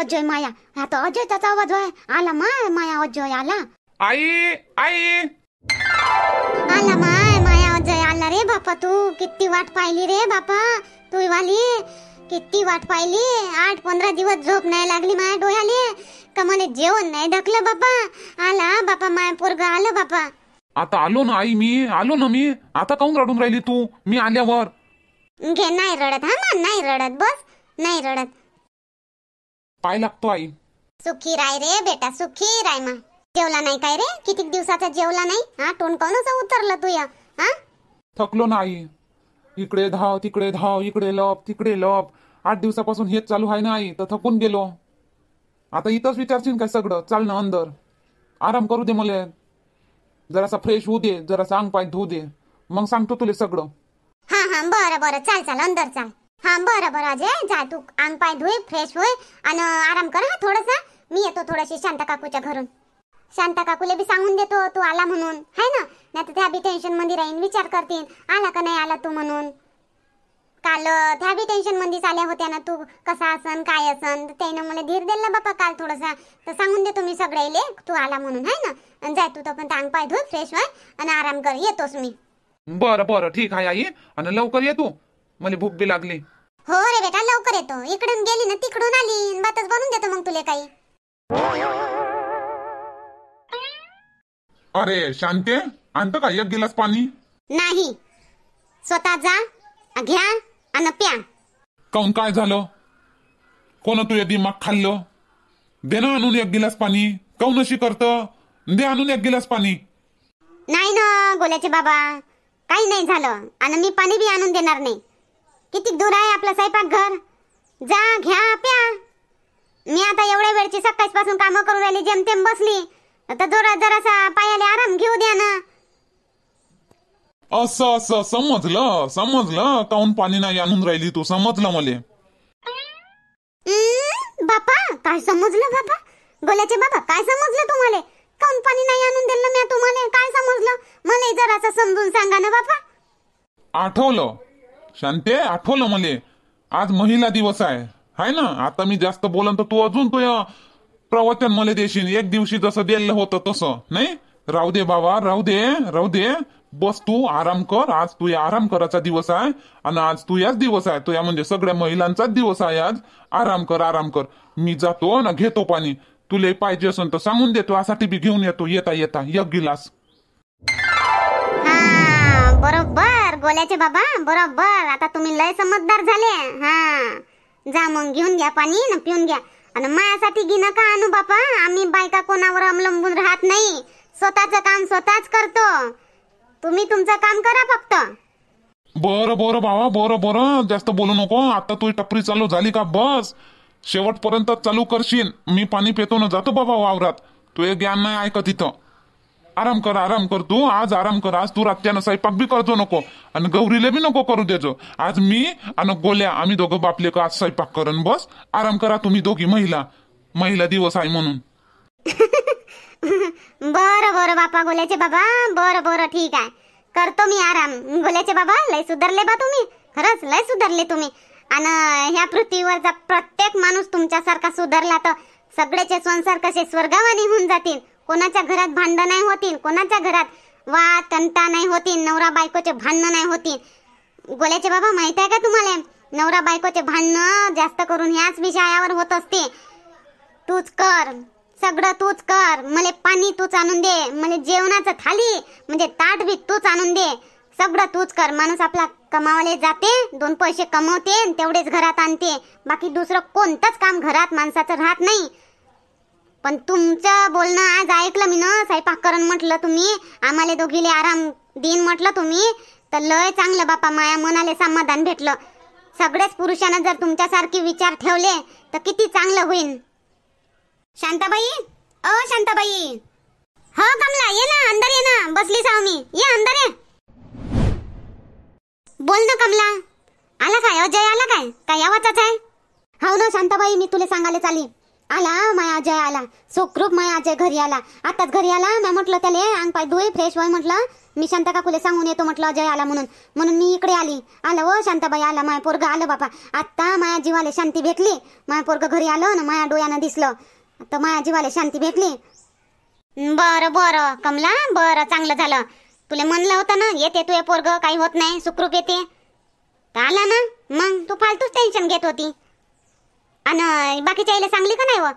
अजय माया आता अजय त्याचा आवाज आहे आला माय माया अजय आला आई आई आला माय माया अजय आला रे बापा तू किती वाट पाहिली रे बापा तू वाली किती वाट पाहिली आठ पंधरा दिवस झोप नाही लागली माया डोळ्याले का मला जेवण नाही ढकलं बापा आला बापा माया पोरगा आलं बापा आता आलो ना आई मी आलो ना मी आता काऊन रडून राहिली तू मी आल्यावर घे नाही रडत हा मा नाही रडत बस नाही रडत पाय लागतो आई सुखी राय रे बेटा सुखी राय मग जेवला नाही काय रे किती दिवसाचा जेवला नाही हा तोंड कोणच उतरलं तू या हा थकलो नाही इकडे धाव तिकडे धाव इकडे लप तिकडे लप आठ दिवसापासून हेच चालू आहे ना आई तर थकून गेलो आता इथंच विचारशील काय सगळं चाल ना अंदर आराम करू दे मला जरासा फ्रेश होऊ दे जरासा अंग पाय धुऊ दे मग सांगतो तुला सगळं हा हा बरं बरं चाल चाल अंदर चाल हां बरं बरं अजय जा तू अंग पाय धुई फ्रेश होय आणि आराम कर हा थोडंसं मी येतो थोडीशी शांता काकूच्या घरून शांता काकूले बी सांगून देतो तू आला म्हणून हाय ना नाहीतर त्या बी टेन्शन मध्ये राहीन विचार करतील आला का नाही आला तू म्हणून काल त्या बी टेन्शन मध्येच आल्या होत्या ना तू कसा असन काय असन त्यानं मला धीर दिला बापा काल थोडासा तर सांगून देतो मी सगळ्याले तू आला म्हणून हाय ना जाय तू तर पण अंग पाय धुई फ्रेश होय आणि आराम कर येतोस मी बरं बरं ठीक आहे आई आणि लवकर ये तू मला भूक बी लागली हो रे बेटा लवकर येतो इकडून गेली ना तिकडून आली भातच बनवून देतो मग तुला काही अरे शांते आणत का एक गिलास पाणी नाही स्वतः जा घ्या आणि प्या काऊन काय झालं कोण तू यदी मग खाल्लो दे ना आणून एक गिलास पाणी काऊन अशी करत दे आणून एक गिलास पाणी नाही ना गोल्याचे बाबा काही नाही झालं आणि मी पाणी बी आणून देणार नाही किती दूर आहे आपलं घर जा घ्या प्या मी आता एवढ्या वेळची सकाळी पासून काम करून राहिली जेमतेम बसली आता जोरा जरासा पायाला आराम घेऊ द्या ना असं असं समजलं समजलं काऊन पाणी नाही आणून राहिली तू समजलं मले बापा काय समजलं बापा गोल्याचे बाबा काय समजलं तुम्हाला काऊन पाणी नाही आणून दिलं मी तुम्हाला काय समजलं मला जरासा समजून सांगा ना बापा आठवलं शांते आठवलं मले आज महिला दिवस आहे हाय ना आता मी जास्त बोलन तर तू अजून तू प्रवचन मला देशील एक दिवशी जसं दिलं होतं तसं नाही राहू दे बाबा राहू दे राहू दे बस तू आराम कर आज तू आराम करायचा दिवस आहे आणि आज तू याच दिवस आहे तुया म्हणजे सगळ्या महिलांचाच दिवस आहे आज आराम कर आराम कर मी जातो ना घेतो पाणी तुले पाहिजे असेल तर सांगून देतो यासाठी बी घेऊन येतो येता येता एक गिलास बरोबर बोलायचे बाबा बरोबर आता तुम्ही लय समजदार झाले हा जा मग घेऊन घ्या पाणी न पिऊन घ्या आणि माझ्यासाठी घे नका आणू बापा आम्ही बायका कोणावर अवलंबून राहत नाही स्वतःचं काम स्वतःच करतो तुम्ही तुमचं काम करा फक्त बर बरं बाबा बरं बर जास्त बोलू नको आता तुझी टपरी चालू झाली का बस शेवटपर्यंत चालू करशील मी पाणी पेतो ना जातो बाबा वावरात तू एक ज्ञान नाही ऐकत इथं आराम कर आराम कर तू आज आराम कर आज तू रात्यानं स्वयंपाक बी करतो नको आणि गौरीला बी नको करू देजो आज मी आणि गोल्या आम्ही दोघं बापले का आज स्वयंपाक करन बस आराम करा तुम्ही दोघी महिला महिला दिवस आहे म्हणून बरं बरं बापा गोल्याचे बाबा बरं बरं ठीक आहे करतो मी आराम गोल्याचे बाबा लय सुधारले बा तुम्ही खरंच लय सुधारले तुम्ही आणि ह्या पृथ्वीवरचा प्रत्येक माणूस तुमच्यासारखा सुधारला तर सगळेचे संसार कसे स्वर्गावानी होऊन जातील कोणाच्या घरात भांडण नाही होतील कोणाच्या घरात वा तंटा नाही होतील नवरा बायकोचे भांडणं नाही होतील गोल्याचे बाबा माहित आहे का तुम्हाला नवरा बायकोचे भांडणं जास्त करून ह्याच विषयावर होत असते तूच कर सगळं तूच कर मले पाणी तूच आणून दे मला जेवणाचं थाली म्हणजे ताट बी तूच आणून दे सगळं तूच कर माणूस आपला कमावले जाते दोन पैसे कमवते तेवढेच घरात आणते बाकी दुसरं कोणतंच काम घरात माणसाचं राहत नाही पण तुमचं बोलणं आज ऐकलं मी ना स्वयंपाक करण म्हटलं तुम्ही आम्हाला दोघीले आराम दिन म्हटलं तुम्ही तर लय चांगलं बापा माया मनाले समाधान भेटलं सगळेच पुरुषांना जर तुमच्यासारखे विचार ठेवले तर किती चांगलं होईल शांताबाई अ शांताबाई हो कमला ये ना अंदर ये ना बसली साव मी ये अंदर ये बोल ना कमला आला काय अजय आला काय काय आवाजाच आहे हो ना शांताबाई मी तुला सांगायला चाली आला माया अजय आला सुखरूप माया अजय घरी आला आताच घरी आला मी म्हटलं त्याला अंग पाय धुई फ्रेश होय म्हटलं मी शांता फुले सांगून येतो म्हटलं अजय आला म्हणून म्हणून मी इकडे आली आलं ओ शांताबाई आला माय पोरग आलं बापा आत्ता माया जीवाले शांती भेटली माय पोरग घरी आलं ना माया डोळ्यानं दिसलं तर माया जीवाले शांती भेटली बरं बरं कमला बरं चांगलं झालं तुला म्हणलं होतं ना येते तुझे पोरग काही होत नाही सुखरूप येते आला ना मग तू फालतूच टेन्शन घेत होती आणि बाकीच्या यायला सांगली का नाही व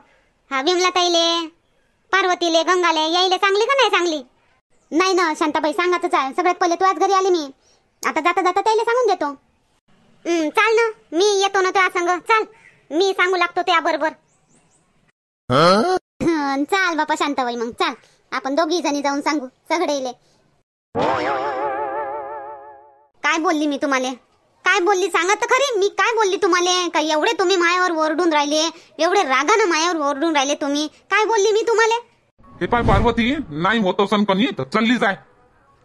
हा विमला ताईले पार्वतीले गंगाले याईले सांगली का नाही सांगली नाही ना शांताबाई सांगाच आहे सगळ्यात पहिले तू आज घरी आली मी आता जाता जाता त्याला सांगून देतो चाल ना मी येतो ना तो सांग चाल मी सांगू लागतो त्या बरोबर चाल बापा शांताबाई मग चाल आपण दोघी जणी जाऊन सांगू सगळे काय बोलली मी तुम्हाला काय बोलली सांगा तर खरी मी काय बोलली तुम्हाला काय एवढे तुम्ही मायावर ओरडून राहिले एवढे रागानं मायावर ओरडून राहिले तुम्ही काय बोलली मी तुम्हाला हे पाय पार्वती नाही होतो सन कनी चालली जाय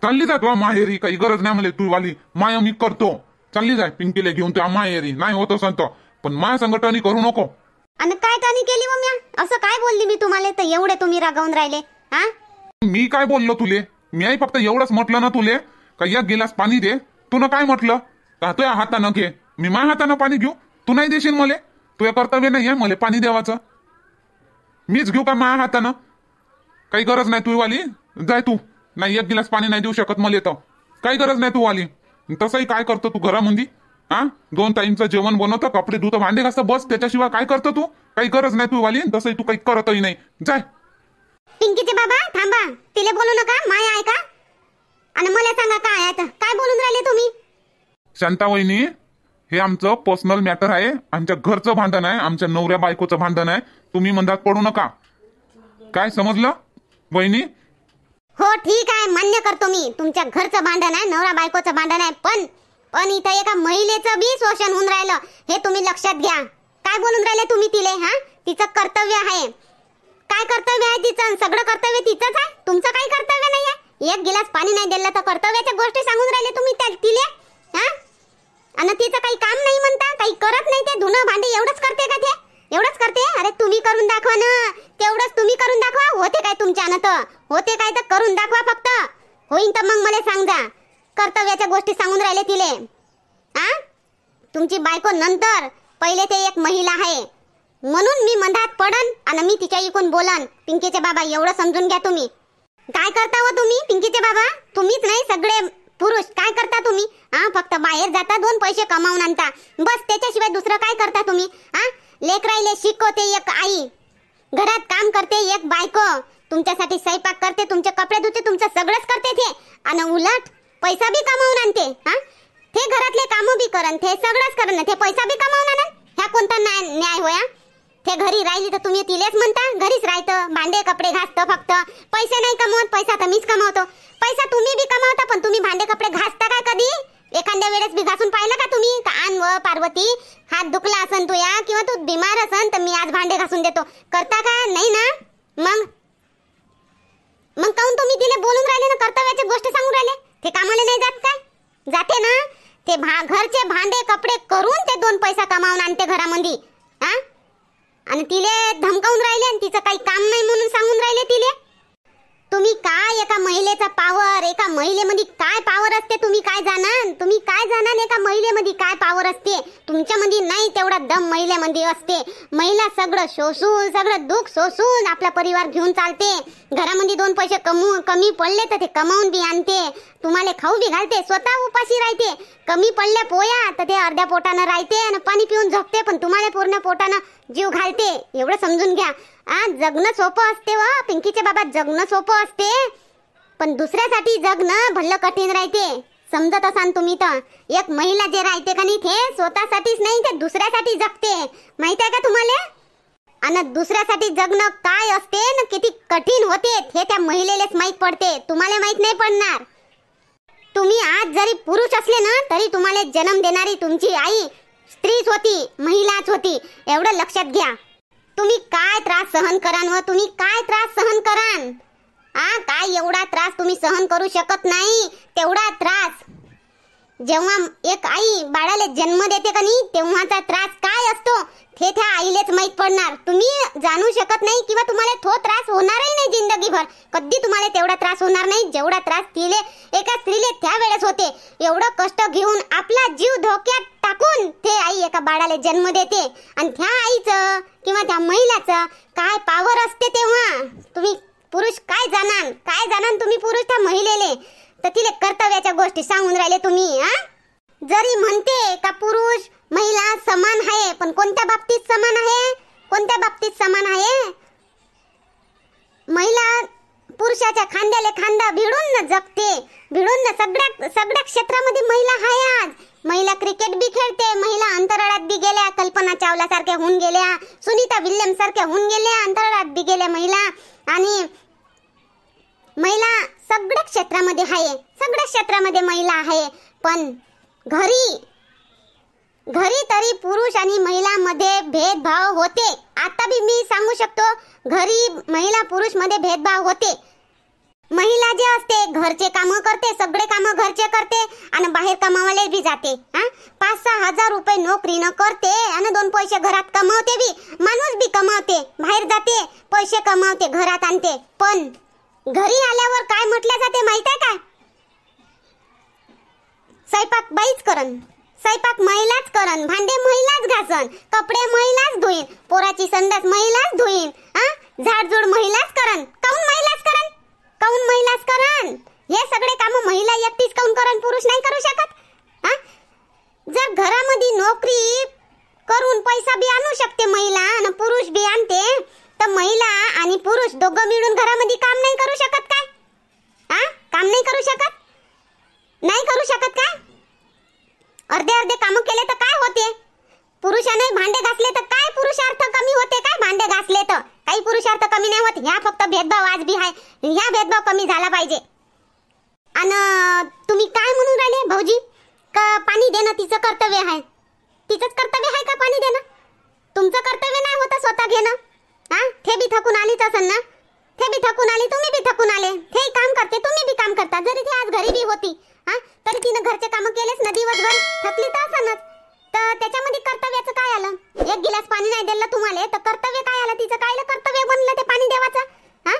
चालली जाय तुला माहेरी काही गरज नाही म्हणजे तू वाली माया मी करतो चालली जाय पिंकीले घेऊन तुला माहेरी नाही होत सन तो पण माया संघटन करू नको आणि काय त्याने केली मग असं काय बोलली मी तुम्हाला तर एवढे तुम्ही रागावून राहिले हा मी काय बोललो तुले मी आई फक्त एवढंच म्हटलं ना तुले का या गिलास पाणी दे तुला काय म्हटलं का या हातानं घे मी माझ्या हातानं पाणी घेऊ तू नाही देशील मले तुझे कर्तव्य नाही आहे मला पाणी द्यावाचं मीच घेऊ का माझ्या हातानं काही गरज नाही तू वाली जाय तू नाही एक गिलास पाणी नाही देऊ शकत मला येतं काही गरज नाही तू वाली तसंही काय करतो तू घरामध्ये हा दोन टाईमचं जेवण बनवतं कपडे धुतं भांडे घास बस त्याच्याशिवाय काय करतो तू काही गरज नाही तू वाली तसंही तू काही करतही नाही जाय पिंकीचे बाबा थांबा तिला बोलू नका माय आहे का आणि मला सांगा काय आहे काय बोलून राहिले तुम्ही शांता वहिनी हे आमचं पर्सनल मॅटर आहे आमच्या घरचं भांडण आहे आमच्या नवऱ्या बायकोचं भांडण आहे तुम्ही म्हणतात पडू नका काय समजलं वहिनी हो ठीक आहे मान्य करतो मी तुमच्या घरचं भांडण आहे नवरा बायकोचं भांडण आहे पण पण इथं एका महिलेचं बी शोषण होऊन राहिलं हे तुम्ही लक्षात घ्या काय बोलून राहिले तुम्ही तिले हा तिचं कर्तव्य आहे काय कर्तव्य आहे तिचं सगळं कर्तव्य तिचंच आहे तुमचं काही कर्तव्य नाही आहे एक गिलास पाणी नाही दिलं तर कर्तव्याच्या गोष्टी सांगून राहिले तुम्ही तिले आणि तिचं काही काम नाही म्हणता काही करत नाही ते धुणं भांडे एवढंच करते का ते एवढंच करते अरे तुम्ही करून दाखवा ना तेवढंच तुम्ही करून दाखवा होते काय तुमच्याना तर होते काय तर करून दाखवा फक्त होईन तर मग मला सांगा कर्तव्याच्या गोष्टी सांगून राहिले तिले आ तुमची बायको नंतर पहिले ते एक महिला आहे म्हणून मी मंदात पडन आणि मी तिच्या इकून बोलन पिंकीचे बाबा एवढं समजून घ्या तुम्ही काय करता हो तुम्ही पिंकीचे बाबा तुम्हीच नाही सगळे पुरुष काय करता तुम्ही हा फक्त बाहेर जाता दोन पैसे कमावून आणता बस त्याच्याशिवाय दुसरं काय करता तुम्ही हा राहिले शिकवते एक आई घरात काम करते एक बायको तुमच्यासाठी स्वयंपाक करते तुमचे कपडे धुते तुमचं सगळंच करते ते आणि उलट पैसा बी कमावून आणते हा ते घरातले कामं बी करन ते सगळंच करण ते पैसा बी कमावून आणन ह्या कोणता न्याय न्याय होया ते घरी राहिली तर तुम्ही तिलेच म्हणता घरीच राहतं भांडे कपडे घासतं फक्त पैसे नाही कमवत पैसा तर मीच कमावतो पैसा तुम्ही बी कमावता पण तुम्ही भांडे कपडे घासता का कधी एखाद्या वेळेस बी घासून पाहिलं का तुम्ही का आण व पार्वती हात दुखला असन तू या किंवा तू बिमार असन तर मी आज भांडे घासून देतो करता का नाही ना मग मग काहून तुम्ही तिला बोलून राहिले ना कर्तव्याची गोष्ट सांगून राहिले ते कामाला नाही जात काय जाते ना ते भा घरचे भांडे कपडे करून ते दोन पैसा कमावून आणते घरामध्ये हा आणि तिले धमकावून राहिले आणि तिचं काही काम नाही म्हणून सांगून राहिले तिले तुम्ही काय एका महिलेचा पावर एका महिलेमध्ये काय पावर असते तुम्ही काय जाणार तुम्ही काय जाणार एका महिलेमध्ये काय पावर असते तुमच्यामध्ये नाही तेवढा दम महिलेमध्ये असते महिला सगळं शोषून सगळं दुःख सोसून आपला परिवार घेऊन चालते घरामध्ये दोन पैसे कमू कमी पडले तर ते कमावून बी आणते तुम्हाला खाऊ बी घालते स्वतः उपाशी राहते कमी पडल्या पोया तर ते अर्ध्या पोटानं राहते आणि पाणी पिऊन झोपते पण तुम्हाला पूर्ण पोटानं जीव घालते एवढं समजून घ्या आ जगणं सोपं असते व हो. पिंकीचे बाबा जगणं सोपं असते पण दुसऱ्यासाठी जगणं भल्लं कठीण राहते समजत असाल तुम्ही तर एक महिला जे राहते का नाही ते स्वतःसाठीच नाही ते दुसऱ्यासाठी जगते माहित आहे का तुम्हाला आणि दुसऱ्यासाठी जगणं काय असते ना किती कठीण होते हे त्या महिलेलेच माहीत पडते तुम्हाला माहीत नाही पडणार तुम्ही आज जरी पुरुष असले ना तरी तुम्हाला जन्म देणारी तुमची आई स्त्रीच होती महिलाच होती एवढं लक्षात घ्या तुम्ही काय त्रास सहन करान व तुम्ही काय त्रास सहन करान आ काय एवढा त्रास तुम्ही सहन करू शकत नाही तेवढा त्रास जेव्हा एक आई बाळाला जन्म देते का नाही तेव्हाचा त्रास काय असतो हे त्या आईलेच माहीत पडणार तुम्ही जाणू शकत नाही किंवा तुम्हाला तो त्रास होणारही नाही जिंदगीभर कधी तुम्हाला तेवढा त्रास होणार नाही जेवढा त्रास तिले एका स्त्रीले त्या वेळेस होते एवढं कष्ट घेऊन आपला जीव धोक्यात टाकून ते आई एका बाळाला जन्म देते आणि त्या आईचं किंवा त्या महिलाचं काय पावर असते तेव्हा तुम्ही पुरुष काय जाणार काय जाणार तुम्ही पुरुष त्या महिलेले तर तिले कर्तव्याच्या गोष्टी सांगून राहिले तुम्ही जरी म्हणते का पुरुष महिला समान आहे पण कोणत्या बाबतीत समान आहे कोणत्या बाबतीत समान आहे महिला पुरुषाच्या खांद्याले खांदा भिडून न जगते भिडून ना सगळ्या सगळ्या क्षेत्रामध्ये महिला आहे आज महिला क्रिकेट बी खेळते महिला अंतराळात बी गेल्या कल्पना चावला सारख्या होऊन गेल्या सुनीता विल्यम सारख्या होऊन गेल्या अंतराळात बी गेल्या महिला आणि महिला सगळ्या क्षेत्रामध्ये आहे सगळ्या क्षेत्रामध्ये महिला आहे पण घरी घरी तरी पुरुष आणि महिलामध्ये भेदभाव होते आता बी मी सांगू शकतो घरी महिला पुरुष मध्ये भेदभाव होते महिला जे असते घरचे काम करते सगळे काम घरचे करते आणि बाहेर कमावायला बी जाते हा पाच सहा हजार रुपये न करते आणि दोन पैसे घरात कमावते बी माणूस बी कमावते बाहेर जाते पैसे कमावते घरात आणते पण घरी आल्यावर काय म्हटलं जाते माहिती आहे काय स्वयंपाक बाईच करन स्वयंपाक महिलाच करन भांडे महिलाच घासन कपडे महिलाच धुईन पोराची संडास महिलाच धुईन हा झाडझूड महिलाच करन काऊन महिलाच करन काऊन महिलाच करन हे सगळे काम महिला एकटीच काऊन करण पुरुष नाही करू शकत हा जर घरामध्ये नोकरी करून पैसा बी आणू शकते महिला आणि पुरुष बी आणते महिला आणि पुरुष दोघं मिळून घरामध्ये काम नाही करू शकत काय हा काम नाही करू शकत नाही करू शकत काय अर्धे अर्धे काम केले तर काय होते पुरुषाने भांडे घासले तर काय पुरुषार्थ कमी होते काय भांडे घासले तर काही पुरुषार्थ कमी नाही होत ह्या फक्त भेदभाव आज बी आहे ह्या भेदभाव कमी झाला पाहिजे अन तुम्ही काय म्हणून राहिले भाऊजी का पाणी देणं तिचं कर्तव्य आहे तिचंच कर्तव्य आहे का पाणी देणं तुमचं कर्तव्य नाही होतं स्वतः घेणं हा थे भी थकून आलीच असन ना थे भी थकून आली तुम्ही भी थकून आले थे काम करते तुम्ही भी काम करता जरी ती आज घरी भी होती हा तरी तिने घरचे काम केलेच ना दिवसभर थकली तर असनच तर त्याच्यामध्ये कर्तव्याचं काय आलं एक गिलास पाणी नाही दिलं तुम्हाला तर कर्तव्य काय आलं तिचं काय कर्तव्य बनलं ते पाणी देवाचं हा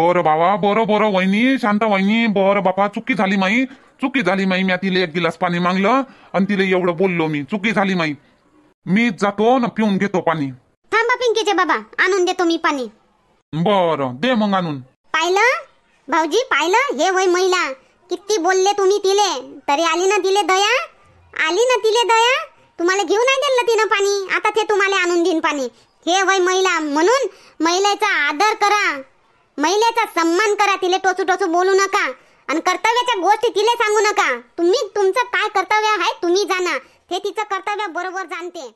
बोरो बाबा बोरो बर वहिनी शांत वहिनी बोरो बाबा चुकी झाली माई चुकी झाली माई मी तिला एक गिलास पाणी मागलं आणि तिला एवढं बोललो मी चुकी झाली माई मी जातो ना पिऊन घेतो पाणी पाहिजे बाबा आणून देतो मी पाणी बर दे मग आणून पाहिलं भाऊजी पाहिलं हे वय महिला किती बोलले तुम्ही तिले तरी आली ना तिले दया आली ना तिले दया तुम्हाला घेऊ नाही दिलं तिनं पाणी आता ते तुम्हाला आणून देईन पाणी हे वय महिला म्हणून महिलेचा आदर करा महिलेचा सन्मान करा तिले टोचू टोचू बोलू नका आणि कर्तव्याच्या गोष्टी तिले सांगू नका तुम्ही तुमचं काय कर्तव्य आहे तुम्ही जाणा हे तिचं कर्तव्य बरोबर जाणते